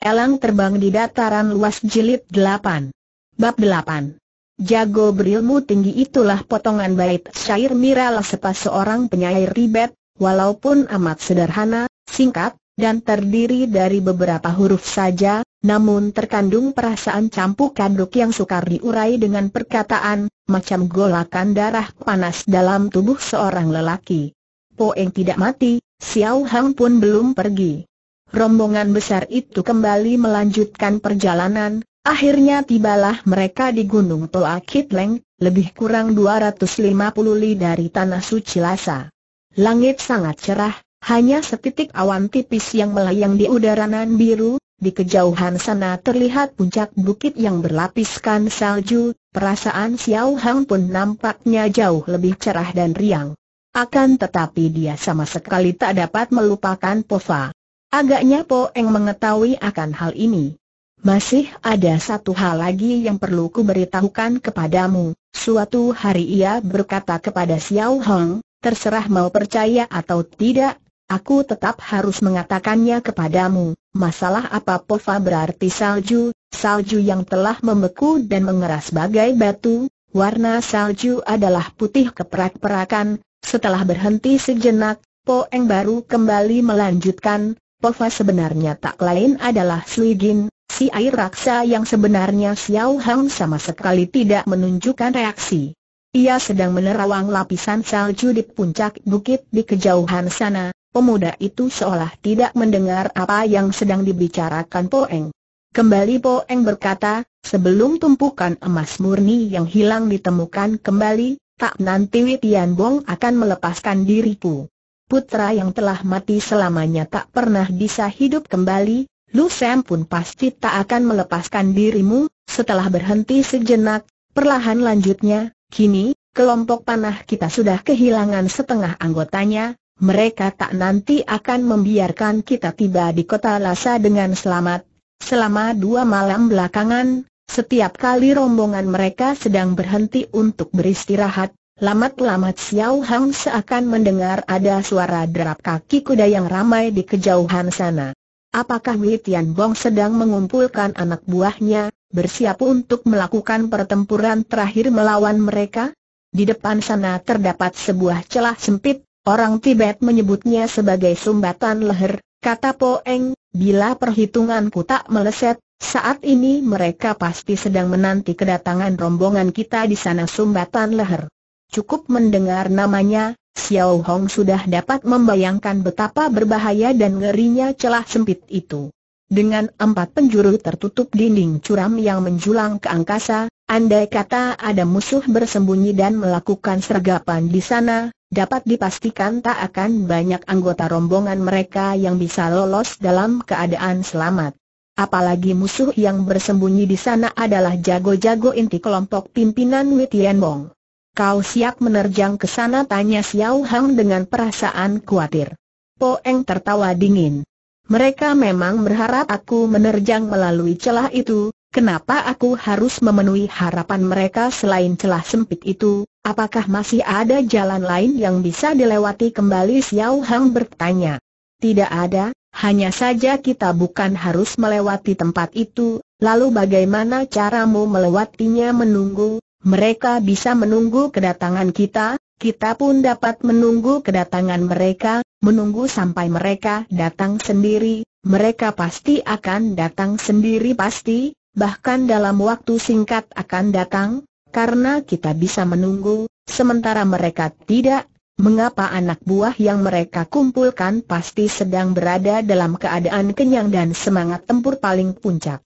Elang terbang di dataran luas jilid 8. Bab 8. Jago berilmu tinggi itulah potongan bait syair Miral sepas seorang penyair ribet, walaupun amat sederhana, singkat, dan terdiri dari beberapa huruf saja, namun terkandung perasaan campuk kanduk yang sukar diurai dengan perkataan, macam golakan darah panas dalam tubuh seorang lelaki. Poeng tidak mati, Xiao Hang pun belum pergi rombongan besar itu kembali melanjutkan perjalanan, akhirnya tibalah mereka di Gunung Toa Kitleng, lebih kurang 250 li dari Tanah Suci Lhasa. Langit sangat cerah, hanya setitik awan tipis yang melayang di udaranan biru, di kejauhan sana terlihat puncak bukit yang berlapiskan salju, perasaan Xiao Hang pun nampaknya jauh lebih cerah dan riang. Akan tetapi dia sama sekali tak dapat melupakan Pofa. Agaknya Po Eng mengetahui akan hal ini. Masih ada satu hal lagi yang perlu ku beritahukan kepadamu. Suatu hari ia berkata kepada Xiao Hong, terserah mau percaya atau tidak, aku tetap harus mengatakannya kepadamu. Masalah apa Pofa berarti salju, salju yang telah membeku dan mengeras bagai batu, warna salju adalah putih keperak-perakan. Setelah berhenti sejenak, Po Eng baru kembali melanjutkan, Pova sebenarnya tak lain adalah Sui Jin, si air raksa yang sebenarnya Xiao Hang sama sekali tidak menunjukkan reaksi. Ia sedang menerawang lapisan salju di puncak bukit di kejauhan sana, pemuda itu seolah tidak mendengar apa yang sedang dibicarakan Poeng. Kembali Poeng berkata, sebelum tumpukan emas murni yang hilang ditemukan kembali, tak nanti Witian Bong akan melepaskan diriku putra yang telah mati selamanya tak pernah bisa hidup kembali, Lu Sam pun pasti tak akan melepaskan dirimu, setelah berhenti sejenak, perlahan lanjutnya, kini, kelompok panah kita sudah kehilangan setengah anggotanya, mereka tak nanti akan membiarkan kita tiba di kota Lhasa dengan selamat. Selama dua malam belakangan, setiap kali rombongan mereka sedang berhenti untuk beristirahat, Lamat-lamat Xiao Hang seakan mendengar ada suara derap kaki kuda yang ramai di kejauhan sana. Apakah Wei Tian Bong sedang mengumpulkan anak buahnya, bersiap untuk melakukan pertempuran terakhir melawan mereka? Di depan sana terdapat sebuah celah sempit, orang Tibet menyebutnya sebagai sumbatan leher, kata Po Eng, bila perhitunganku tak meleset, saat ini mereka pasti sedang menanti kedatangan rombongan kita di sana sumbatan leher. Cukup mendengar namanya, Xiao Hong sudah dapat membayangkan betapa berbahaya dan ngerinya celah sempit itu. Dengan empat penjuru tertutup dinding curam yang menjulang ke angkasa, andai kata ada musuh bersembunyi dan melakukan sergapan di sana, dapat dipastikan tak akan banyak anggota rombongan mereka yang bisa lolos dalam keadaan selamat. Apalagi musuh yang bersembunyi di sana adalah jago-jago inti kelompok pimpinan Wei Bong kau siap menerjang ke sana tanya Xiao Hang dengan perasaan khawatir. Po Eng tertawa dingin. Mereka memang berharap aku menerjang melalui celah itu, kenapa aku harus memenuhi harapan mereka selain celah sempit itu, apakah masih ada jalan lain yang bisa dilewati kembali Xiao Hang bertanya. Tidak ada, hanya saja kita bukan harus melewati tempat itu, lalu bagaimana caramu melewatinya menunggu, mereka bisa menunggu kedatangan kita, kita pun dapat menunggu kedatangan mereka, menunggu sampai mereka datang sendiri, mereka pasti akan datang sendiri pasti, bahkan dalam waktu singkat akan datang, karena kita bisa menunggu, sementara mereka tidak, mengapa anak buah yang mereka kumpulkan pasti sedang berada dalam keadaan kenyang dan semangat tempur paling puncak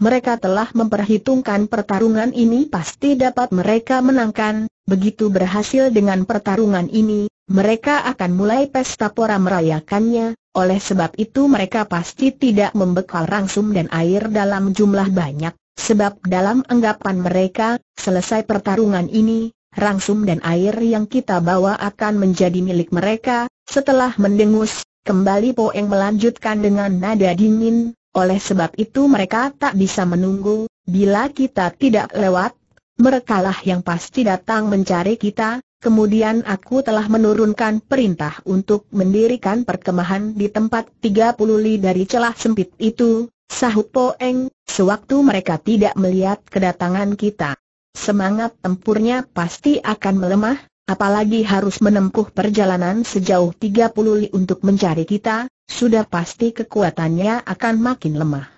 mereka telah memperhitungkan pertarungan ini pasti dapat mereka menangkan, begitu berhasil dengan pertarungan ini, mereka akan mulai pesta pora merayakannya, oleh sebab itu mereka pasti tidak membekal rangsum dan air dalam jumlah banyak, sebab dalam anggapan mereka, selesai pertarungan ini, rangsum dan air yang kita bawa akan menjadi milik mereka, setelah mendengus, kembali Poeng melanjutkan dengan nada dingin, oleh sebab itu mereka tak bisa menunggu, bila kita tidak lewat, merekalah yang pasti datang mencari kita, kemudian aku telah menurunkan perintah untuk mendirikan perkemahan di tempat 30 li dari celah sempit itu, sahut Poeng, sewaktu mereka tidak melihat kedatangan kita. Semangat tempurnya pasti akan melemah, apalagi harus menempuh perjalanan sejauh 30 li untuk mencari kita, sudah pasti kekuatannya akan makin lemah.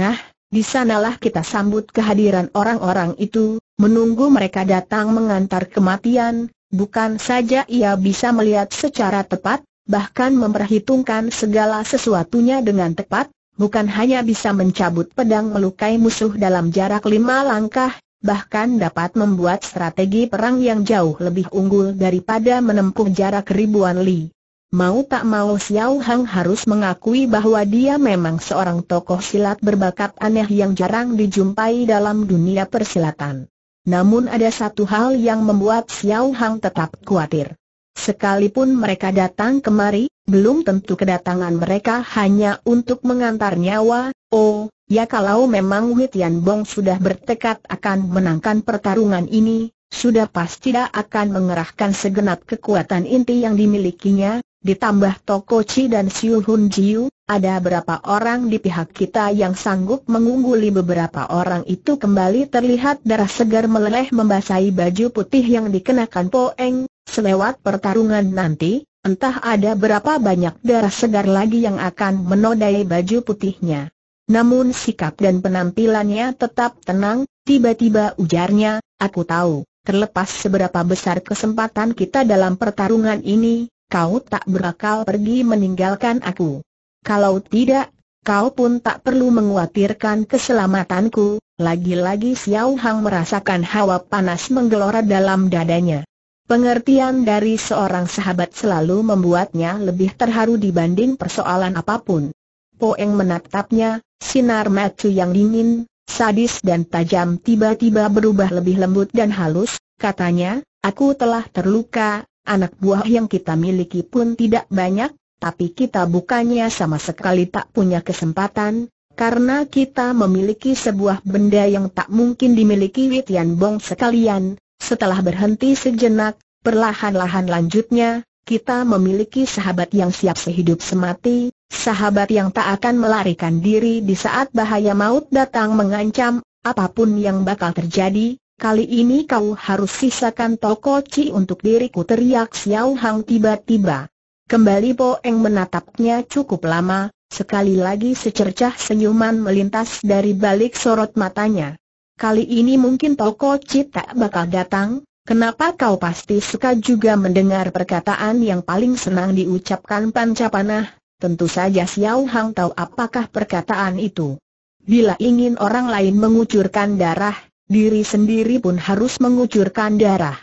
Nah, di sanalah kita sambut kehadiran orang-orang itu, menunggu mereka datang mengantar kematian, bukan saja ia bisa melihat secara tepat, bahkan memperhitungkan segala sesuatunya dengan tepat, bukan hanya bisa mencabut pedang melukai musuh dalam jarak lima langkah, bahkan dapat membuat strategi perang yang jauh lebih unggul daripada menempuh jarak ribuan li. Mau tak mau Xiao Hang harus mengakui bahwa dia memang seorang tokoh silat berbakat aneh yang jarang dijumpai dalam dunia persilatan. Namun ada satu hal yang membuat Xiao Hang tetap khawatir. Sekalipun mereka datang kemari, belum tentu kedatangan mereka hanya untuk mengantar nyawa, oh, ya kalau memang Witian Bong sudah bertekad akan menangkan pertarungan ini, sudah pasti dia akan mengerahkan segenap kekuatan inti yang dimilikinya, Ditambah Toko Chi dan Siu Hun Jiu, ada berapa orang di pihak kita yang sanggup mengungguli beberapa orang itu kembali terlihat darah segar meleleh membasahi baju putih yang dikenakan Po Eng, selewat pertarungan nanti, entah ada berapa banyak darah segar lagi yang akan menodai baju putihnya. Namun sikap dan penampilannya tetap tenang, tiba-tiba ujarnya, aku tahu, terlepas seberapa besar kesempatan kita dalam pertarungan ini, kau tak berakal pergi meninggalkan aku. Kalau tidak, kau pun tak perlu menguatirkan keselamatanku. Lagi-lagi Xiao Hang merasakan hawa panas menggelora dalam dadanya. Pengertian dari seorang sahabat selalu membuatnya lebih terharu dibanding persoalan apapun. Poeng menatapnya, sinar mata yang dingin, sadis dan tajam tiba-tiba berubah lebih lembut dan halus, katanya, aku telah terluka, Anak buah yang kita miliki pun tidak banyak, tapi kita bukannya sama sekali tak punya kesempatan, karena kita memiliki sebuah benda yang tak mungkin dimiliki Witian Bong sekalian. Setelah berhenti sejenak, perlahan-lahan lanjutnya, kita memiliki sahabat yang siap sehidup semati, sahabat yang tak akan melarikan diri di saat bahaya maut datang mengancam, apapun yang bakal terjadi, Kali ini kau harus sisakan toko Ci untuk diriku teriak Xiao Hang tiba-tiba. Kembali Po Eng menatapnya cukup lama, sekali lagi secercah senyuman melintas dari balik sorot matanya. Kali ini mungkin toko Ci tak bakal datang, Kenapa kau pasti suka juga mendengar perkataan yang paling senang diucapkan Pancapanah? Tentu saja Xiao Hang tahu apakah perkataan itu. Bila ingin orang lain mengucurkan darah, diri sendiri pun harus mengucurkan darah.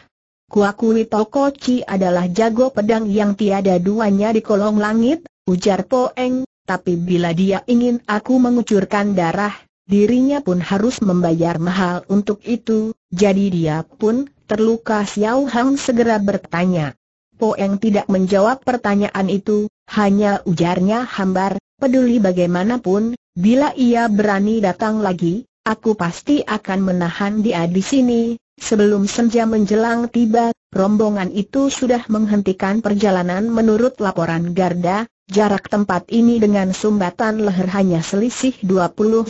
Kuakui Toko Chi adalah jago pedang yang tiada duanya di kolong langit, ujar Poeng, tapi bila dia ingin aku mengucurkan darah, dirinya pun harus membayar mahal untuk itu, jadi dia pun terluka Xiao Hang segera bertanya. Poeng tidak menjawab pertanyaan itu, hanya ujarnya hambar, peduli bagaimanapun, bila ia berani datang lagi, Aku pasti akan menahan dia di sini. Sebelum senja menjelang tiba, rombongan itu sudah menghentikan perjalanan menurut laporan Garda, jarak tempat ini dengan sumbatan leher hanya selisih 29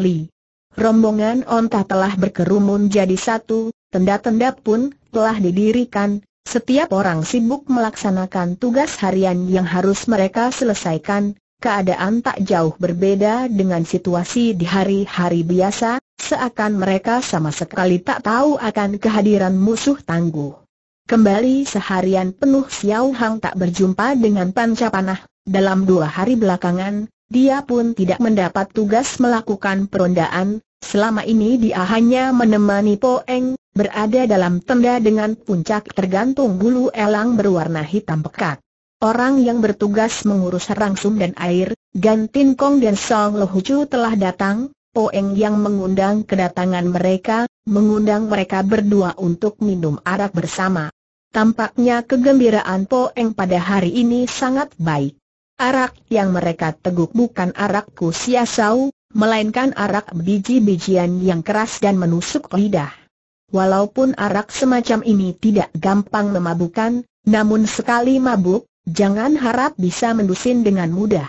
li. Rombongan onta telah berkerumun jadi satu, tenda-tenda pun telah didirikan, setiap orang sibuk melaksanakan tugas harian yang harus mereka selesaikan, keadaan tak jauh berbeda dengan situasi di hari-hari biasa, seakan mereka sama sekali tak tahu akan kehadiran musuh tangguh. Kembali seharian penuh Xiao Hang tak berjumpa dengan panca panah, dalam dua hari belakangan, dia pun tidak mendapat tugas melakukan perondaan, selama ini dia hanya menemani Poeng, berada dalam tenda dengan puncak tergantung bulu elang berwarna hitam pekat. Orang yang bertugas mengurus rangsum dan air, Gan Tin Kong dan Song Lo Chu telah datang, Poeng yang mengundang kedatangan mereka, mengundang mereka berdua untuk minum arak bersama. Tampaknya kegembiraan Poeng pada hari ini sangat baik. Arak yang mereka teguk bukan arak kusiasau, melainkan arak biji-bijian yang keras dan menusuk lidah. Walaupun arak semacam ini tidak gampang memabukkan, namun sekali mabuk, Jangan harap bisa mendusin dengan mudah.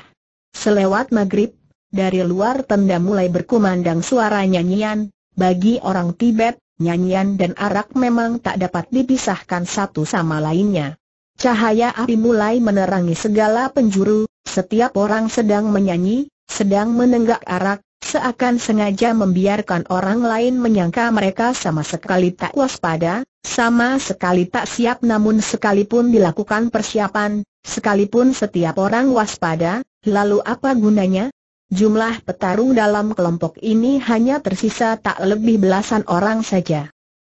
Selewat maghrib, dari luar tenda mulai berkumandang suara nyanyian, bagi orang Tibet, nyanyian dan arak memang tak dapat dipisahkan satu sama lainnya. Cahaya api mulai menerangi segala penjuru, setiap orang sedang menyanyi, sedang menenggak arak, seakan sengaja membiarkan orang lain menyangka mereka sama sekali tak waspada, sama sekali tak siap namun sekalipun dilakukan persiapan, Sekalipun setiap orang waspada, lalu apa gunanya? Jumlah petarung dalam kelompok ini hanya tersisa tak lebih belasan orang saja.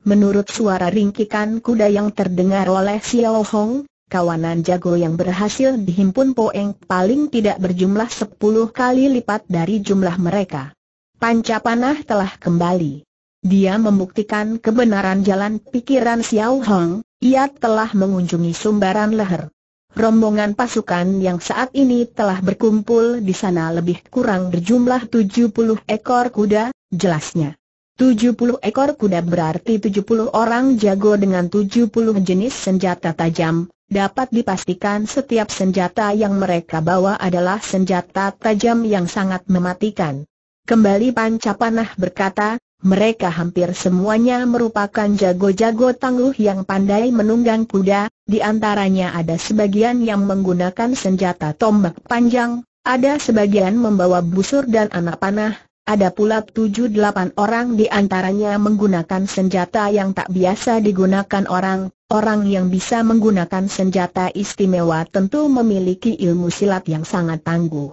Menurut suara ringkikan kuda yang terdengar oleh Xiao Hong, kawanan jago yang berhasil dihimpun Poeng paling tidak berjumlah 10 kali lipat dari jumlah mereka. Panca panah telah kembali. Dia membuktikan kebenaran jalan pikiran Xiao Hong, ia telah mengunjungi sumbaran leher rombongan pasukan yang saat ini telah berkumpul di sana lebih kurang berjumlah 70 ekor kuda, jelasnya. 70 ekor kuda berarti 70 orang jago dengan 70 jenis senjata tajam, dapat dipastikan setiap senjata yang mereka bawa adalah senjata tajam yang sangat mematikan. Kembali Pancapanah berkata, mereka hampir semuanya merupakan jago-jago tangguh yang pandai menunggang kuda, di antaranya ada sebagian yang menggunakan senjata tombak panjang, ada sebagian membawa busur dan anak panah, ada pula tujuh delapan orang di antaranya menggunakan senjata yang tak biasa digunakan orang, orang yang bisa menggunakan senjata istimewa tentu memiliki ilmu silat yang sangat tangguh.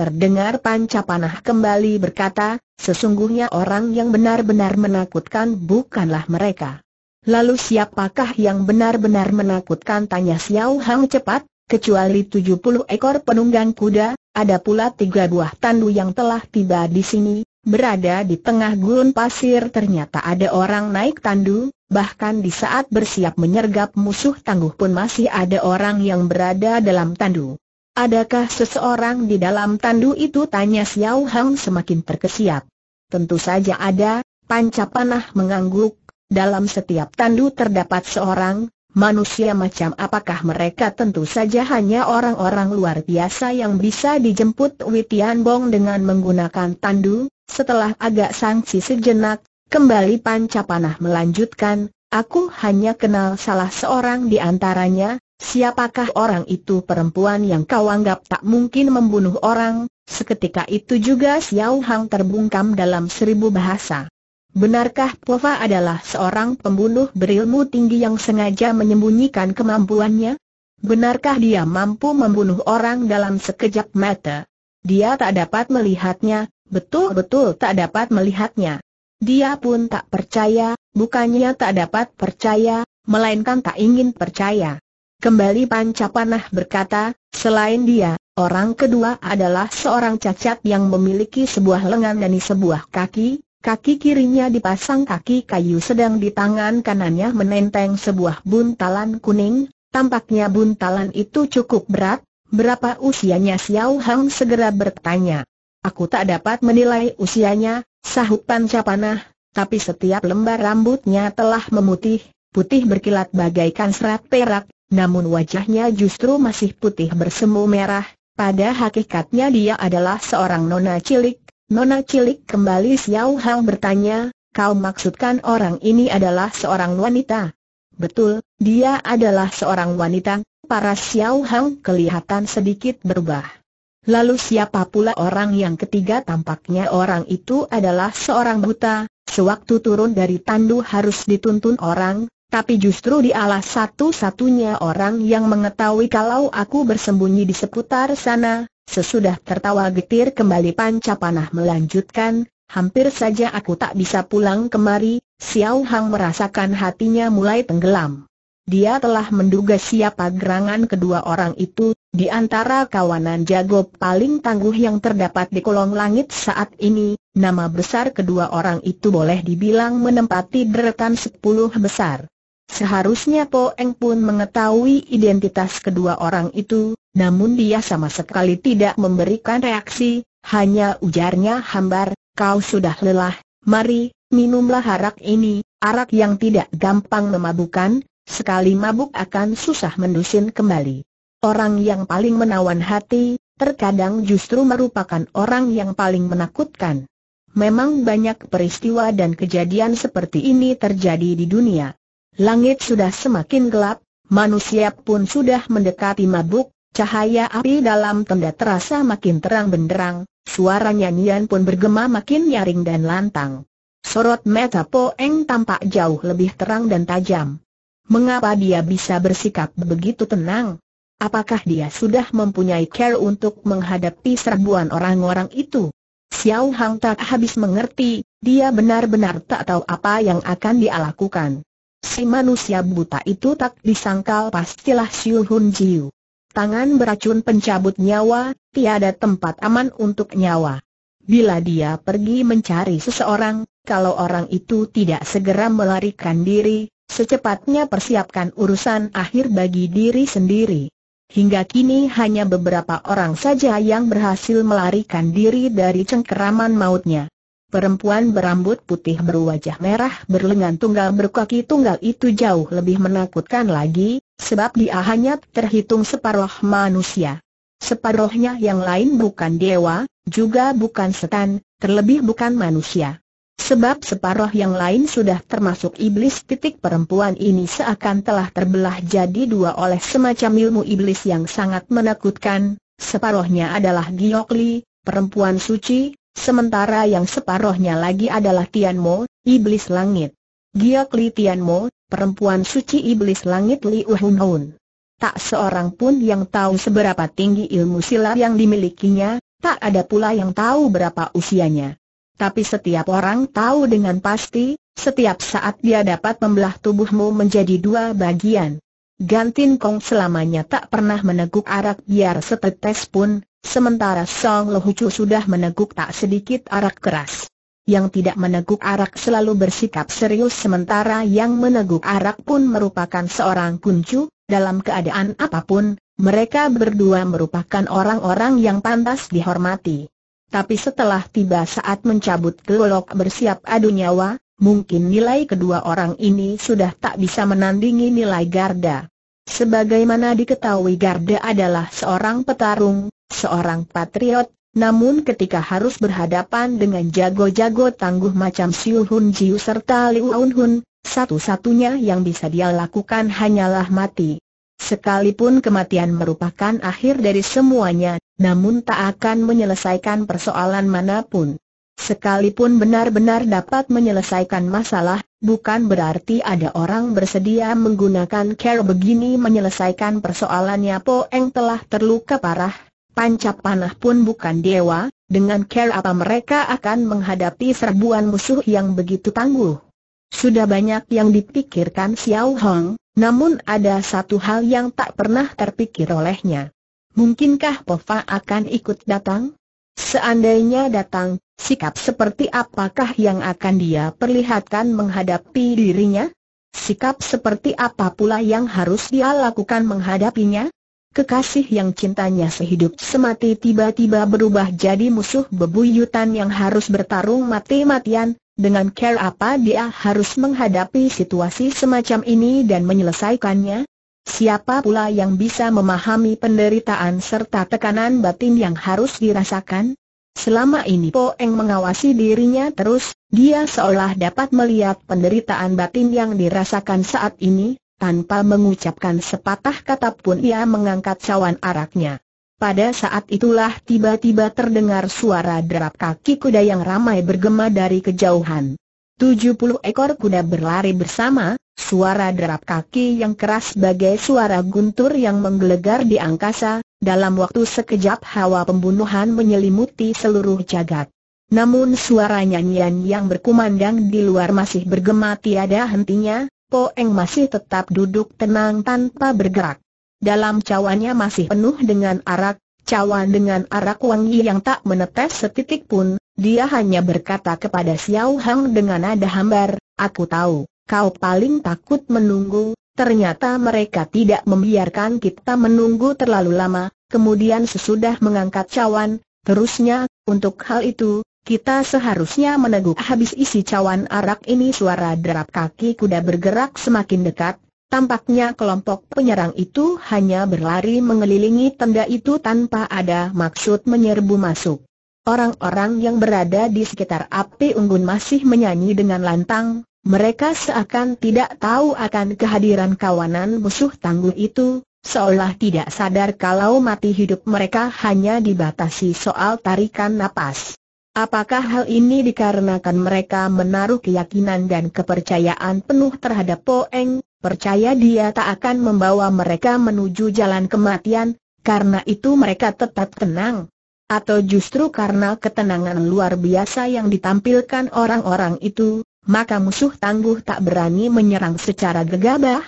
Terdengar panca panah kembali berkata, sesungguhnya orang yang benar-benar menakutkan bukanlah mereka. Lalu siapakah yang benar-benar menakutkan tanya Xiao Hang cepat, kecuali tujuh puluh ekor penunggang kuda, ada pula tiga buah tandu yang telah tiba di sini, berada di tengah gurun pasir ternyata ada orang naik tandu, bahkan di saat bersiap menyergap musuh tangguh pun masih ada orang yang berada dalam tandu. Adakah seseorang di dalam tandu itu? Tanya Xiao Hang semakin terkesiap. Tentu saja ada, Panca Panah mengangguk, dalam setiap tandu terdapat seorang, manusia macam apakah mereka tentu saja hanya orang-orang luar biasa yang bisa dijemput Witian Bong dengan menggunakan tandu, setelah agak sangsi sejenak, kembali Panca Panah melanjutkan, aku hanya kenal salah seorang di antaranya, Siapakah orang itu perempuan yang kau anggap tak mungkin membunuh orang? Seketika itu juga Xiao Hang terbungkam dalam seribu bahasa. Benarkah Pova adalah seorang pembunuh berilmu tinggi yang sengaja menyembunyikan kemampuannya? Benarkah dia mampu membunuh orang dalam sekejap mata? Dia tak dapat melihatnya, betul-betul tak dapat melihatnya. Dia pun tak percaya, bukannya tak dapat percaya, melainkan tak ingin percaya. Kembali Panca Panah berkata, selain dia, orang kedua adalah seorang cacat yang memiliki sebuah lengan dan sebuah kaki, kaki kirinya dipasang kaki kayu sedang di tangan kanannya menenteng sebuah buntalan kuning, tampaknya buntalan itu cukup berat, berapa usianya Xiao Hang segera bertanya. Aku tak dapat menilai usianya, sahut Panca Panah. tapi setiap lembar rambutnya telah memutih, putih berkilat bagaikan serat perak, namun wajahnya justru masih putih bersemu merah, pada hakikatnya dia adalah seorang nona cilik. Nona cilik kembali Xiao Hang bertanya, kau maksudkan orang ini adalah seorang wanita? Betul, dia adalah seorang wanita, para Xiao Hang kelihatan sedikit berubah. Lalu siapa pula orang yang ketiga tampaknya orang itu adalah seorang buta, sewaktu turun dari tandu harus dituntun orang, tapi justru di dialah satu-satunya orang yang mengetahui kalau aku bersembunyi di seputar sana. Sesudah tertawa getir kembali Panca Panah melanjutkan, hampir saja aku tak bisa pulang kemari, Xiao Hang merasakan hatinya mulai tenggelam. Dia telah menduga siapa gerangan kedua orang itu, di antara kawanan jago paling tangguh yang terdapat di kolong langit saat ini, nama besar kedua orang itu boleh dibilang menempati deretan sepuluh besar. Seharusnya Po Eng pun mengetahui identitas kedua orang itu, namun dia sama sekali tidak memberikan reaksi, hanya ujarnya hambar, kau sudah lelah, mari, minumlah arak ini, arak yang tidak gampang memabukan, sekali mabuk akan susah mendusin kembali. Orang yang paling menawan hati, terkadang justru merupakan orang yang paling menakutkan. Memang banyak peristiwa dan kejadian seperti ini terjadi di dunia. Langit sudah semakin gelap, manusia pun sudah mendekati mabuk, cahaya api dalam tenda terasa makin terang benderang, suara nyanyian pun bergema makin nyaring dan lantang. Sorot mata Poeng tampak jauh lebih terang dan tajam. Mengapa dia bisa bersikap begitu tenang? Apakah dia sudah mempunyai care untuk menghadapi serbuan orang-orang itu? Xiao Hang tak habis mengerti, dia benar-benar tak tahu apa yang akan dia lakukan. Si manusia buta itu tak disangkal pastilah Siu Hun Jiu. Tangan beracun pencabut nyawa, tiada tempat aman untuk nyawa. Bila dia pergi mencari seseorang, kalau orang itu tidak segera melarikan diri, secepatnya persiapkan urusan akhir bagi diri sendiri. Hingga kini hanya beberapa orang saja yang berhasil melarikan diri dari cengkeraman mautnya. Perempuan berambut putih berwajah merah berlengan tunggal berkaki tunggal itu jauh lebih menakutkan lagi, sebab dia hanya terhitung separuh manusia. Separuhnya yang lain bukan dewa, juga bukan setan, terlebih bukan manusia. Sebab separuh yang lain sudah termasuk iblis titik perempuan ini seakan telah terbelah jadi dua oleh semacam ilmu iblis yang sangat menakutkan, separuhnya adalah Giokli, perempuan suci, Sementara yang separohnya lagi adalah Tianmo, Iblis Langit. Giok Li Tianmo, perempuan suci Iblis Langit Li Uhun Hun. Tak seorang pun yang tahu seberapa tinggi ilmu silat yang dimilikinya, tak ada pula yang tahu berapa usianya. Tapi setiap orang tahu dengan pasti, setiap saat dia dapat membelah tubuhmu menjadi dua bagian. Gantin Kong selamanya tak pernah meneguk arak biar setetes pun, Sementara Song Lohucu sudah meneguk tak sedikit arak keras. Yang tidak meneguk arak selalu bersikap serius sementara yang meneguk arak pun merupakan seorang kuncu, dalam keadaan apapun, mereka berdua merupakan orang-orang yang pantas dihormati. Tapi setelah tiba saat mencabut gelok bersiap adu nyawa, mungkin nilai kedua orang ini sudah tak bisa menandingi nilai Garda. Sebagaimana diketahui Garda adalah seorang petarung, seorang patriot, namun ketika harus berhadapan dengan jago-jago tangguh macam Siu Hun Jiu serta Liu Aun Hun, satu-satunya yang bisa dia lakukan hanyalah mati. Sekalipun kematian merupakan akhir dari semuanya, namun tak akan menyelesaikan persoalan manapun. Sekalipun benar-benar dapat menyelesaikan masalah, bukan berarti ada orang bersedia menggunakan cara begini menyelesaikan persoalannya Po Eng telah terluka parah, panca panah pun bukan dewa, dengan care apa mereka akan menghadapi serbuan musuh yang begitu tangguh. Sudah banyak yang dipikirkan Xiao Hong, namun ada satu hal yang tak pernah terpikir olehnya. Mungkinkah Pofa akan ikut datang? Seandainya datang, sikap seperti apakah yang akan dia perlihatkan menghadapi dirinya? Sikap seperti apa pula yang harus dia lakukan menghadapinya? Kekasih yang cintanya sehidup semati tiba-tiba berubah jadi musuh bebuyutan yang harus bertarung mati-matian, dengan care apa dia harus menghadapi situasi semacam ini dan menyelesaikannya? Siapa pula yang bisa memahami penderitaan serta tekanan batin yang harus dirasakan? Selama ini Po Eng mengawasi dirinya terus, dia seolah dapat melihat penderitaan batin yang dirasakan saat ini, tanpa mengucapkan sepatah kata pun ia mengangkat cawan araknya. Pada saat itulah tiba-tiba terdengar suara derap kaki kuda yang ramai bergema dari kejauhan. 70 ekor kuda berlari bersama, suara derap kaki yang keras bagai suara guntur yang menggelegar di angkasa, dalam waktu sekejap hawa pembunuhan menyelimuti seluruh jagat. Namun suara nyanyian yang berkumandang di luar masih bergema tiada hentinya, Po Eng masih tetap duduk tenang tanpa bergerak. Dalam cawannya masih penuh dengan arak, cawan dengan arak wangi yang tak menetes setitik pun, dia hanya berkata kepada Xiao Hang dengan nada hambar, Aku tahu, kau paling takut menunggu, ternyata mereka tidak membiarkan kita menunggu terlalu lama, kemudian sesudah mengangkat cawan, terusnya, untuk hal itu, kita seharusnya meneguk habis isi cawan arak ini suara derap kaki kuda bergerak semakin dekat, tampaknya kelompok penyerang itu hanya berlari mengelilingi tenda itu tanpa ada maksud menyerbu masuk. Orang-orang yang berada di sekitar api unggun masih menyanyi dengan lantang, mereka seakan tidak tahu akan kehadiran kawanan musuh tangguh itu, seolah tidak sadar kalau mati hidup mereka hanya dibatasi soal tarikan napas. Apakah hal ini dikarenakan mereka menaruh keyakinan dan kepercayaan penuh terhadap Po Eng, percaya dia tak akan membawa mereka menuju jalan kematian, karena itu mereka tetap tenang? Atau justru karena ketenangan luar biasa yang ditampilkan orang-orang itu, maka musuh tangguh tak berani menyerang secara gegabah?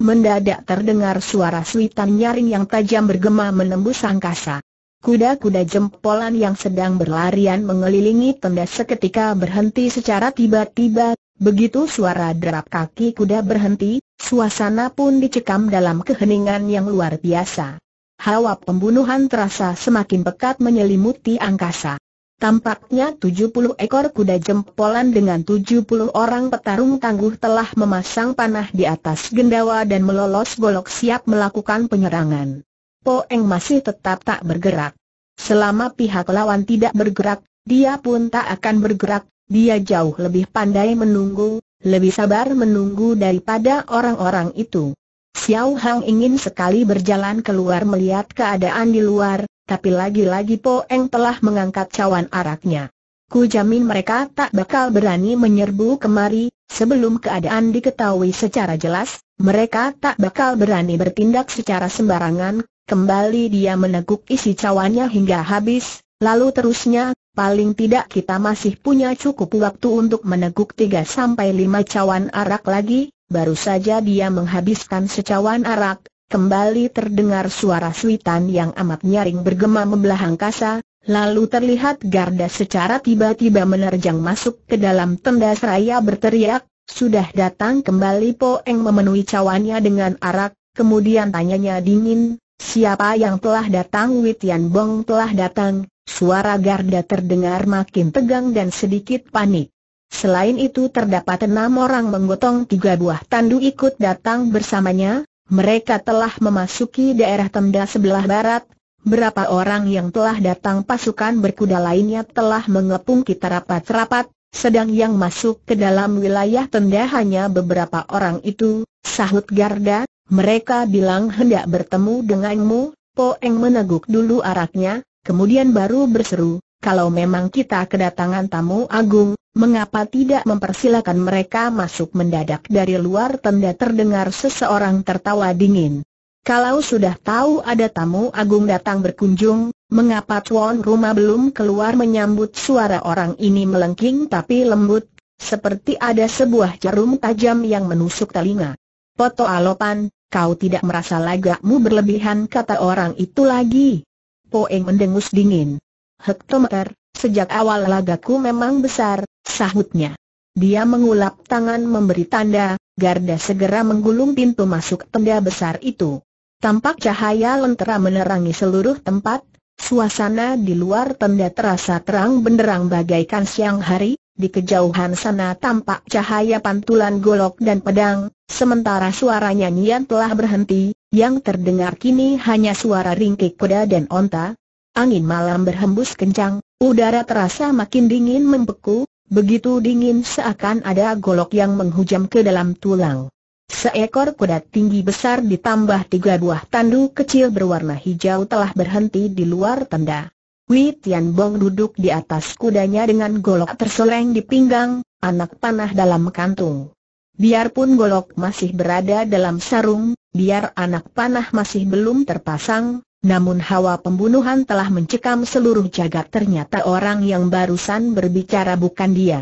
Mendadak terdengar suara suitan nyaring yang tajam bergema menembus angkasa. Kuda-kuda jempolan yang sedang berlarian mengelilingi tenda seketika berhenti secara tiba-tiba, begitu suara derap kaki kuda berhenti, suasana pun dicekam dalam keheningan yang luar biasa. Hawa pembunuhan terasa semakin pekat menyelimuti angkasa. Tampaknya 70 ekor kuda jempolan dengan 70 orang petarung tangguh telah memasang panah di atas gendawa dan melolos golok siap melakukan penyerangan. Po Poeng masih tetap tak bergerak. Selama pihak lawan tidak bergerak, dia pun tak akan bergerak, dia jauh lebih pandai menunggu, lebih sabar menunggu daripada orang-orang itu. Xiao Hang ingin sekali berjalan keluar melihat keadaan di luar, tapi lagi-lagi Po Eng telah mengangkat cawan araknya. Ku jamin mereka tak bakal berani menyerbu kemari, sebelum keadaan diketahui secara jelas, mereka tak bakal berani bertindak secara sembarangan, kembali dia meneguk isi cawannya hingga habis, lalu terusnya, paling tidak kita masih punya cukup waktu untuk meneguk 3 sampai 5 cawan arak lagi, baru saja dia menghabiskan secawan arak, kembali terdengar suara suitan yang amat nyaring bergema membelah angkasa, lalu terlihat garda secara tiba-tiba menerjang masuk ke dalam tenda seraya berteriak, sudah datang kembali Poeng memenuhi cawannya dengan arak, kemudian tanyanya dingin, siapa yang telah datang Witian Bong telah datang, suara garda terdengar makin tegang dan sedikit panik. Selain itu terdapat enam orang menggotong tiga buah tandu ikut datang bersamanya, mereka telah memasuki daerah tenda sebelah barat, berapa orang yang telah datang pasukan berkuda lainnya telah mengepung kita rapat-rapat, sedang yang masuk ke dalam wilayah tenda hanya beberapa orang itu, sahut Garda, mereka bilang hendak bertemu denganmu, Poeng meneguk dulu araknya, kemudian baru berseru, kalau memang kita kedatangan tamu agung, mengapa tidak mempersilakan mereka masuk mendadak dari luar tenda terdengar seseorang tertawa dingin. Kalau sudah tahu ada tamu agung datang berkunjung, Mengapa tuan rumah belum keluar menyambut suara orang ini melengking tapi lembut, seperti ada sebuah jarum tajam yang menusuk telinga. Poto Alopan, kau tidak merasa lagakmu berlebihan kata orang itu lagi. Poeng mendengus dingin. Hektometer, sejak awal lagaku memang besar, sahutnya. Dia mengulap tangan memberi tanda, Garda segera menggulung pintu masuk tenda besar itu. Tampak cahaya lentera menerangi seluruh tempat, Suasana di luar tenda terasa terang benderang bagaikan siang hari, di kejauhan sana tampak cahaya pantulan golok dan pedang, sementara suara nyanyian telah berhenti, yang terdengar kini hanya suara ringkik kuda dan onta. Angin malam berhembus kencang, udara terasa makin dingin membeku, begitu dingin seakan ada golok yang menghujam ke dalam tulang. Seekor kuda tinggi besar ditambah tiga buah tandu kecil berwarna hijau telah berhenti di luar tenda. Wei Tian duduk di atas kudanya dengan golok terseleng di pinggang, anak panah dalam kantung. Biarpun golok masih berada dalam sarung, biar anak panah masih belum terpasang, namun hawa pembunuhan telah mencekam seluruh jagat ternyata orang yang barusan berbicara bukan dia.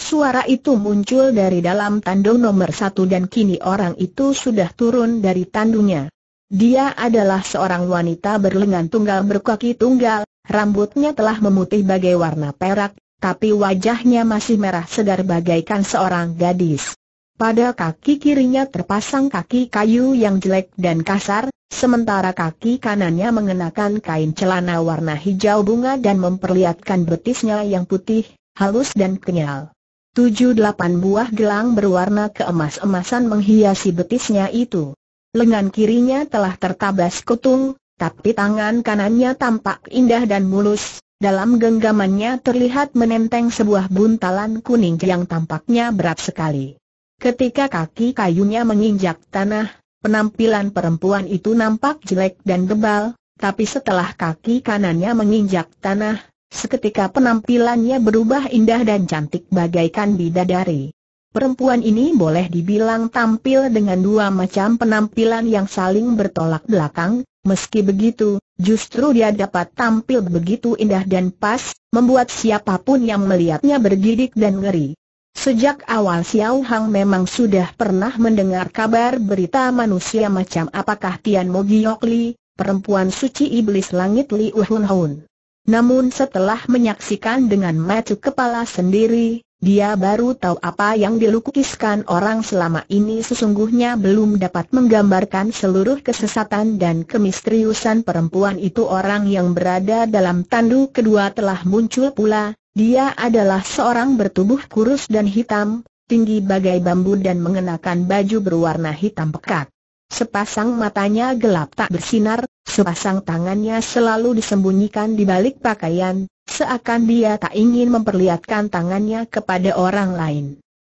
Suara itu muncul dari dalam tandung nomor satu dan kini orang itu sudah turun dari tandungnya. Dia adalah seorang wanita berlengan tunggal berkaki tunggal, rambutnya telah memutih bagai warna perak, tapi wajahnya masih merah segar bagaikan seorang gadis. Pada kaki kirinya terpasang kaki kayu yang jelek dan kasar, sementara kaki kanannya mengenakan kain celana warna hijau bunga dan memperlihatkan betisnya yang putih, halus dan kenyal. Tujuh delapan buah gelang berwarna keemas-emasan menghiasi betisnya itu. Lengan kirinya telah tertabas kutung, tapi tangan kanannya tampak indah dan mulus. Dalam genggamannya terlihat menenteng sebuah buntalan kuning yang tampaknya berat sekali. Ketika kaki kayunya menginjak tanah, penampilan perempuan itu nampak jelek dan bebal, tapi setelah kaki kanannya menginjak tanah, Seketika penampilannya berubah indah dan cantik bagaikan bidadari. Perempuan ini boleh dibilang tampil dengan dua macam penampilan yang saling bertolak belakang, meski begitu, justru dia dapat tampil begitu indah dan pas, membuat siapapun yang melihatnya bergidik dan ngeri. Sejak awal Xiao Hang memang sudah pernah mendengar kabar berita manusia macam apakah Tian Mo Giok Li, perempuan suci iblis langit Li Uhun Hun. Namun setelah menyaksikan dengan mata kepala sendiri, dia baru tahu apa yang dilukiskan orang selama ini sesungguhnya belum dapat menggambarkan seluruh kesesatan dan kemisteriusan perempuan itu orang yang berada dalam tandu kedua telah muncul pula, dia adalah seorang bertubuh kurus dan hitam, tinggi bagai bambu dan mengenakan baju berwarna hitam pekat. Sepasang matanya gelap tak bersinar, sepasang tangannya selalu disembunyikan di balik pakaian, seakan dia tak ingin memperlihatkan tangannya kepada orang lain.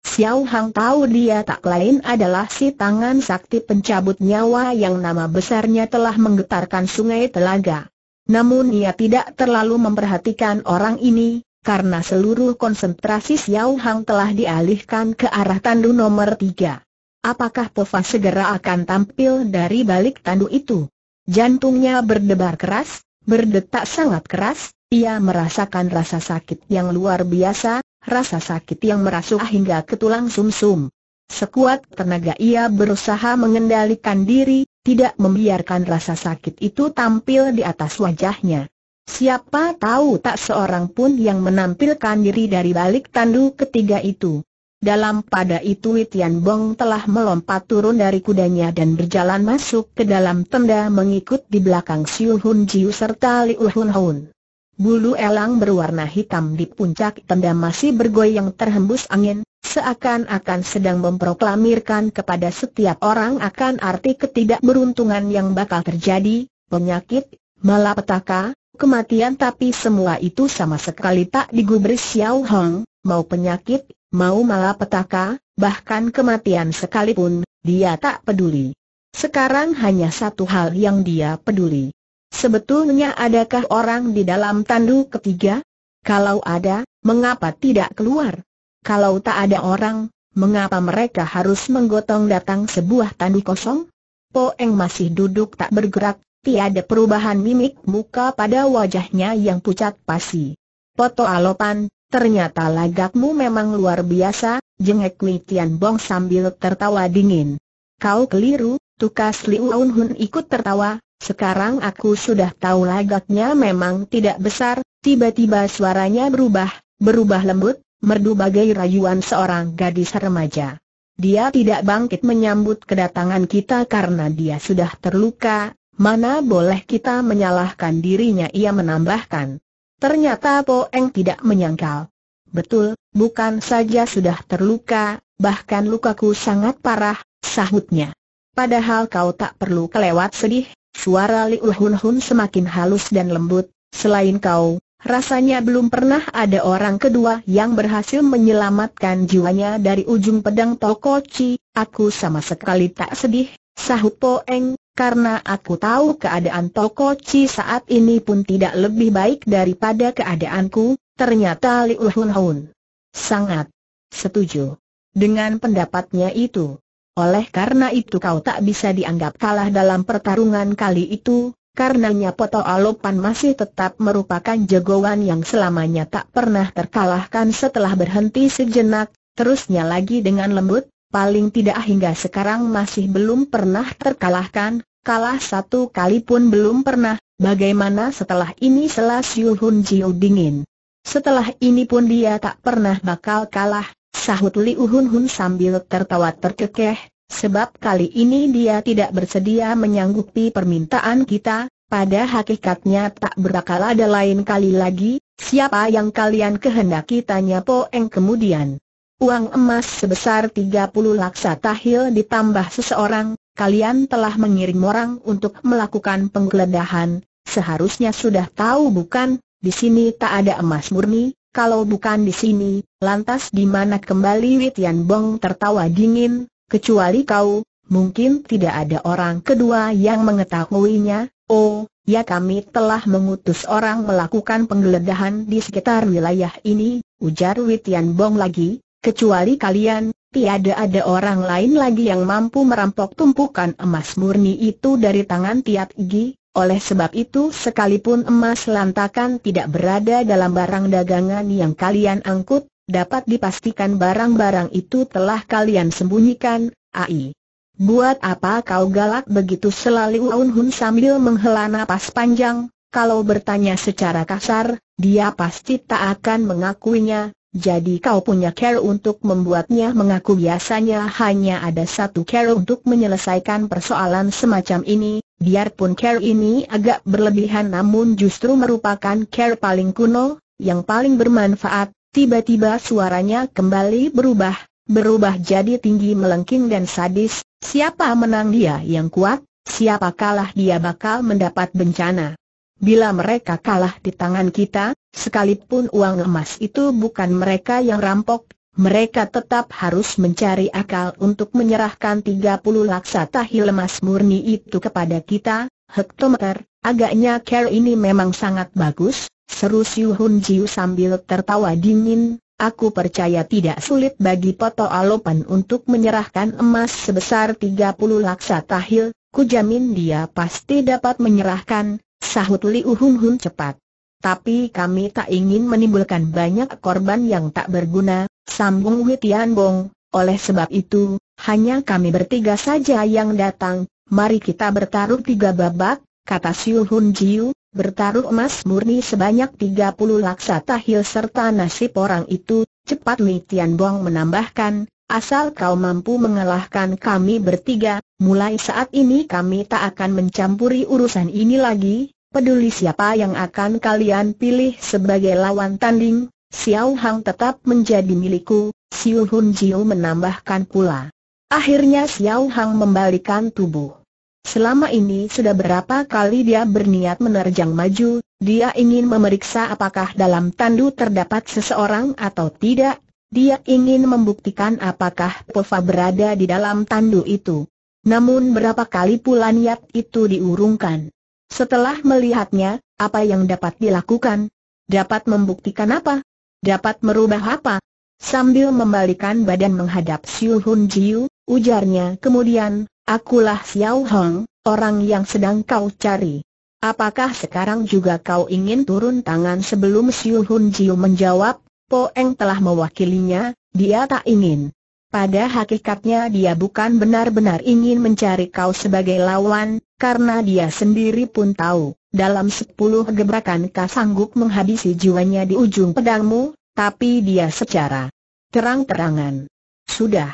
Xiao Hang tahu dia tak lain adalah si tangan sakti pencabut nyawa yang nama besarnya telah menggetarkan sungai telaga. Namun ia tidak terlalu memperhatikan orang ini, karena seluruh konsentrasi Xiao Hang telah dialihkan ke arah tandu nomor tiga. Apakah Tova segera akan tampil dari balik tandu itu? Jantungnya berdebar keras, berdetak sangat keras, ia merasakan rasa sakit yang luar biasa, rasa sakit yang merasuk hingga ke tulang sumsum. -sum. Sekuat tenaga ia berusaha mengendalikan diri, tidak membiarkan rasa sakit itu tampil di atas wajahnya. Siapa tahu tak seorang pun yang menampilkan diri dari balik tandu ketiga itu. Dalam pada itu Tian Bong telah melompat turun dari kudanya dan berjalan masuk ke dalam tenda mengikut di belakang Siu Hun Jiu serta Liu Hun Hun. Bulu elang berwarna hitam di puncak tenda masih bergoyang terhembus angin, seakan-akan sedang memproklamirkan kepada setiap orang akan arti ketidakberuntungan yang bakal terjadi, penyakit, malapetaka, kematian tapi semua itu sama sekali tak digubris Xiao Hong, mau penyakit, mau malah petaka, bahkan kematian sekalipun, dia tak peduli. Sekarang hanya satu hal yang dia peduli. Sebetulnya adakah orang di dalam tandu ketiga? Kalau ada, mengapa tidak keluar? Kalau tak ada orang, mengapa mereka harus menggotong datang sebuah tandu kosong? Poeng masih duduk tak bergerak, tiada perubahan mimik muka pada wajahnya yang pucat pasi. Poto Alopan, Ternyata lagakmu memang luar biasa, jengek Wei Tian Bong sambil tertawa dingin. Kau keliru, tukas Liu Aun Hun ikut tertawa, sekarang aku sudah tahu lagaknya memang tidak besar, tiba-tiba suaranya berubah, berubah lembut, merdu bagai rayuan seorang gadis remaja. Dia tidak bangkit menyambut kedatangan kita karena dia sudah terluka, mana boleh kita menyalahkan dirinya ia menambahkan. Ternyata Poeng tidak menyangkal. Betul, bukan saja sudah terluka, bahkan lukaku sangat parah, sahutnya. Padahal kau tak perlu kelewat sedih, suara Liulhunhun Hun Hun semakin halus dan lembut, selain kau, rasanya belum pernah ada orang kedua yang berhasil menyelamatkan jiwanya dari ujung pedang Tokoci, aku sama sekali tak sedih, sahut Poeng, karena aku tahu keadaan Toko Chi saat ini pun tidak lebih baik daripada keadaanku, ternyata Liu Hun Hun sangat setuju dengan pendapatnya itu. Oleh karena itu kau tak bisa dianggap kalah dalam pertarungan kali itu, karenanya Poto Alopan masih tetap merupakan jagoan yang selamanya tak pernah terkalahkan setelah berhenti sejenak, terusnya lagi dengan lembut, paling tidak hingga sekarang masih belum pernah terkalahkan, kalah satu kali pun belum pernah, bagaimana setelah ini selas Hun Jiu dingin. Setelah ini pun dia tak pernah bakal kalah, sahut Liu Hun Hun sambil tertawa terkekeh, sebab kali ini dia tidak bersedia menyanggupi permintaan kita, pada hakikatnya tak berakal ada lain kali lagi, siapa yang kalian kehendaki tanya Po Eng kemudian uang emas sebesar 30 laksa tahil ditambah seseorang, kalian telah mengirim orang untuk melakukan penggeledahan, seharusnya sudah tahu bukan, di sini tak ada emas murni, kalau bukan di sini, lantas di mana kembali Witian Bong tertawa dingin, kecuali kau, mungkin tidak ada orang kedua yang mengetahuinya, oh, Ya kami telah mengutus orang melakukan penggeledahan di sekitar wilayah ini, ujar Witian Bong lagi, Kecuali kalian, tiada ada orang lain lagi yang mampu merampok tumpukan emas murni itu dari tangan Tiat Gi, oleh sebab itu sekalipun emas lantakan tidak berada dalam barang dagangan yang kalian angkut, dapat dipastikan barang-barang itu telah kalian sembunyikan, ai. Buat apa kau galak begitu selalu Aun Hun sambil menghela napas panjang, kalau bertanya secara kasar, dia pasti tak akan mengakuinya, jadi kau punya care untuk membuatnya mengaku biasanya hanya ada satu care untuk menyelesaikan persoalan semacam ini, biarpun care ini agak berlebihan namun justru merupakan care paling kuno, yang paling bermanfaat, tiba-tiba suaranya kembali berubah, berubah jadi tinggi melengking dan sadis, siapa menang dia yang kuat, siapa kalah dia bakal mendapat bencana. Bila mereka kalah di tangan kita, Sekalipun uang emas itu bukan mereka yang rampok, mereka tetap harus mencari akal untuk menyerahkan 30 laksa tahil emas murni itu kepada kita, hektometer, agaknya care ini memang sangat bagus, seru Siu Hun Jiu sambil tertawa dingin, Aku percaya tidak sulit bagi Poto Alopan untuk menyerahkan emas sebesar 30 laksa tahil, kujamin dia pasti dapat menyerahkan, sahut Li Uhun Hun cepat tapi kami tak ingin menimbulkan banyak korban yang tak berguna, sambung Witian Bong, oleh sebab itu, hanya kami bertiga saja yang datang, mari kita bertaruh tiga babak, kata Siu Hun Jiu, bertaruh emas murni sebanyak 30 laksa tahil serta nasib orang itu, cepat Witian Bong menambahkan, asal kau mampu mengalahkan kami bertiga, mulai saat ini kami tak akan mencampuri urusan ini lagi, peduli siapa yang akan kalian pilih sebagai lawan tanding, Xiao Hang tetap menjadi milikku, Xiu Hun Jiu menambahkan pula. Akhirnya Xiao Hang membalikan tubuh. Selama ini sudah berapa kali dia berniat menerjang maju, dia ingin memeriksa apakah dalam tandu terdapat seseorang atau tidak, dia ingin membuktikan apakah Pova berada di dalam tandu itu. Namun berapa kali pula niat itu diurungkan. Setelah melihatnya, apa yang dapat dilakukan? Dapat membuktikan apa? Dapat merubah apa? Sambil membalikan badan menghadap Xiu Hun Jiu, ujarnya kemudian, Akulah Xiao Hong, orang yang sedang kau cari. Apakah sekarang juga kau ingin turun tangan sebelum Xiu Hun Jiu menjawab? Po Eng telah mewakilinya, dia tak ingin. Pada hakikatnya dia bukan benar-benar ingin mencari kau sebagai lawan, karena dia sendiri pun tahu, dalam sepuluh gebrakan kau sanggup menghabisi jiwanya di ujung pedangmu, tapi dia secara terang-terangan. Sudah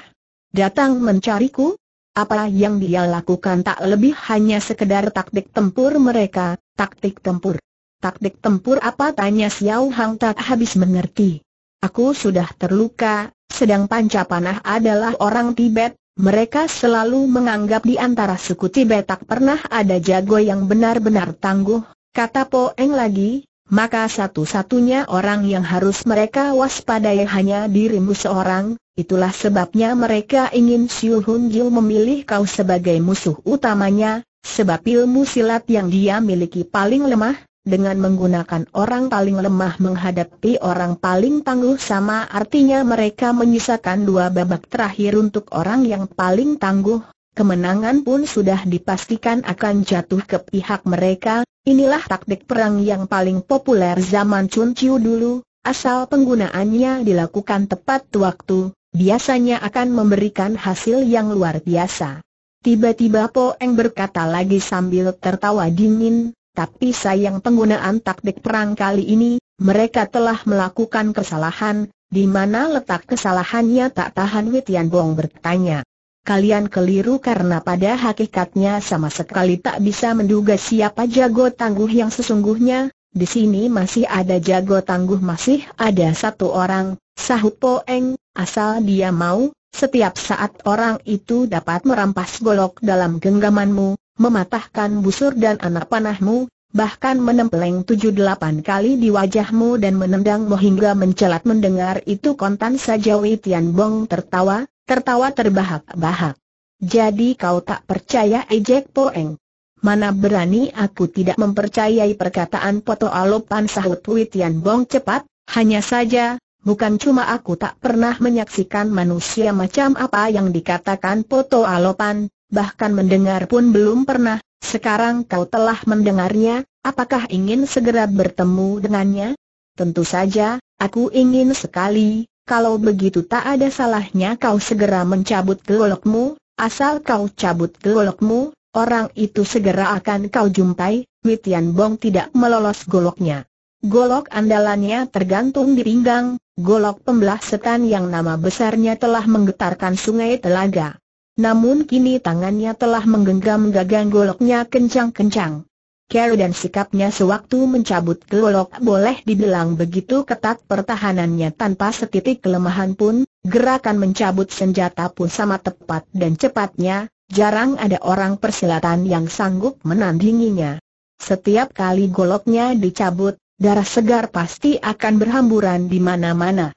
datang mencariku? Apa yang dia lakukan tak lebih hanya sekedar taktik tempur mereka, taktik tempur. Taktik tempur apa tanya Xiao Hang tak habis mengerti. Aku sudah terluka, sedang panca panah adalah orang Tibet, mereka selalu menganggap di antara suku Tibet tak pernah ada jago yang benar-benar tangguh, kata Po Eng lagi, maka satu-satunya orang yang harus mereka waspadai hanya dirimu seorang, itulah sebabnya mereka ingin Siu Hun Gil memilih kau sebagai musuh utamanya, sebab ilmu silat yang dia miliki paling lemah, dengan menggunakan orang paling lemah menghadapi orang paling tangguh sama artinya mereka menyisakan dua babak terakhir untuk orang yang paling tangguh, kemenangan pun sudah dipastikan akan jatuh ke pihak mereka, inilah taktik perang yang paling populer zaman Chun Chiu dulu, asal penggunaannya dilakukan tepat waktu, biasanya akan memberikan hasil yang luar biasa. Tiba-tiba Po Eng berkata lagi sambil tertawa dingin, tapi sayang penggunaan taktik perang kali ini, mereka telah melakukan kesalahan, di mana letak kesalahannya tak tahan Witian Bong bertanya. Kalian keliru karena pada hakikatnya sama sekali tak bisa menduga siapa jago tangguh yang sesungguhnya, di sini masih ada jago tangguh masih ada satu orang, sahut Poeng, asal dia mau, setiap saat orang itu dapat merampas golok dalam genggamanmu, mematahkan busur dan anak panahmu, bahkan menempeleng tujuh delapan kali di wajahmu dan menendangmu hingga mencelat mendengar itu kontan saja Wei Tian Bong tertawa, tertawa terbahak-bahak. Jadi kau tak percaya Ejek Poeng? Mana berani aku tidak mempercayai perkataan Poto Alopan sahut Wei Tian Bong cepat, hanya saja, Bukan cuma aku tak pernah menyaksikan manusia macam apa yang dikatakan Poto Alopan, bahkan mendengar pun belum pernah, sekarang kau telah mendengarnya, apakah ingin segera bertemu dengannya? Tentu saja, aku ingin sekali, kalau begitu tak ada salahnya kau segera mencabut golokmu, asal kau cabut golokmu, orang itu segera akan kau jumpai, Witian Bong tidak melolos goloknya. Golok andalannya tergantung di pinggang, golok pembelah setan yang nama besarnya telah menggetarkan sungai telaga. Namun kini tangannya telah menggenggam gagang goloknya kencang-kencang. Cara dan sikapnya sewaktu mencabut golok boleh dibilang begitu ketat pertahanannya tanpa setitik kelemahan pun, gerakan mencabut senjata pun sama tepat dan cepatnya, jarang ada orang persilatan yang sanggup menandinginya. Setiap kali goloknya dicabut, darah segar pasti akan berhamburan di mana-mana.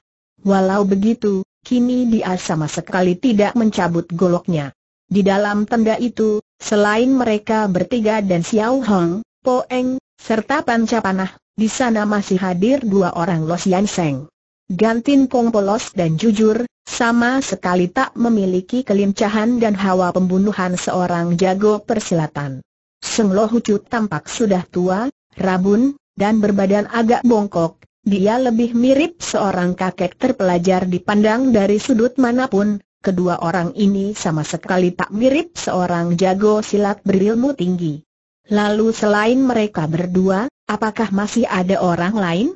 Walau begitu, kini dia sama sekali tidak mencabut goloknya. Di dalam tenda itu, selain mereka bertiga dan Xiao Hong, Po Eng, serta Panca Panah, di sana masih hadir dua orang Los Yan Seng. Gantin Pong polos dan jujur, sama sekali tak memiliki kelincahan dan hawa pembunuhan seorang jago persilatan. Seng Lo Hucu tampak sudah tua, rabun, dan berbadan agak bongkok, dia lebih mirip seorang kakek terpelajar dipandang dari sudut manapun, kedua orang ini sama sekali tak mirip seorang jago silat berilmu tinggi. Lalu selain mereka berdua, apakah masih ada orang lain?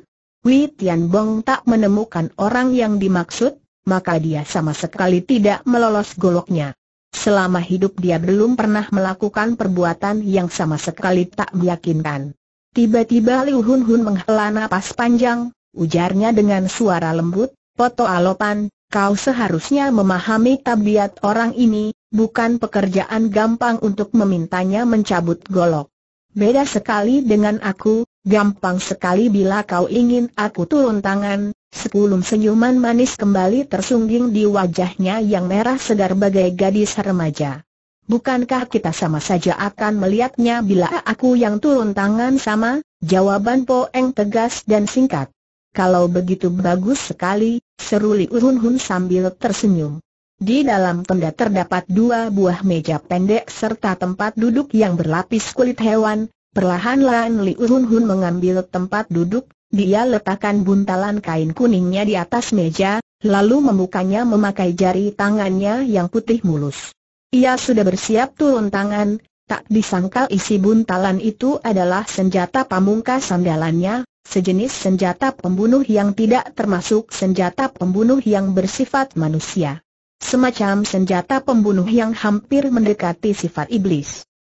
Wei Tianbong tak menemukan orang yang dimaksud, maka dia sama sekali tidak melolos goloknya. Selama hidup dia belum pernah melakukan perbuatan yang sama sekali tak meyakinkan. Tiba-tiba Liu Hun Hun menghela napas panjang, ujarnya dengan suara lembut, Poto Alopan, kau seharusnya memahami tabiat orang ini, bukan pekerjaan gampang untuk memintanya mencabut golok. Beda sekali dengan aku, gampang sekali bila kau ingin aku turun tangan, sebelum senyuman manis kembali tersungging di wajahnya yang merah segar bagai gadis remaja. Bukankah kita sama saja akan melihatnya bila aku yang turun tangan sama? Jawaban Po Eng tegas dan singkat. Kalau begitu bagus sekali, seru Li Urun Hun sambil tersenyum. Di dalam tenda terdapat dua buah meja pendek serta tempat duduk yang berlapis kulit hewan. Perlahan-lahan Li Urun Hun mengambil tempat duduk, dia letakkan buntalan kain kuningnya di atas meja, lalu membukanya memakai jari tangannya yang putih mulus. Ia sudah bersiap turun tangan, tak disangkal isi buntalan itu adalah senjata pamungkas sandalannya, sejenis senjata pembunuh yang tidak termasuk senjata pembunuh yang bersifat manusia. Semacam senjata pembunuh yang hampir mendekati sifat iblis.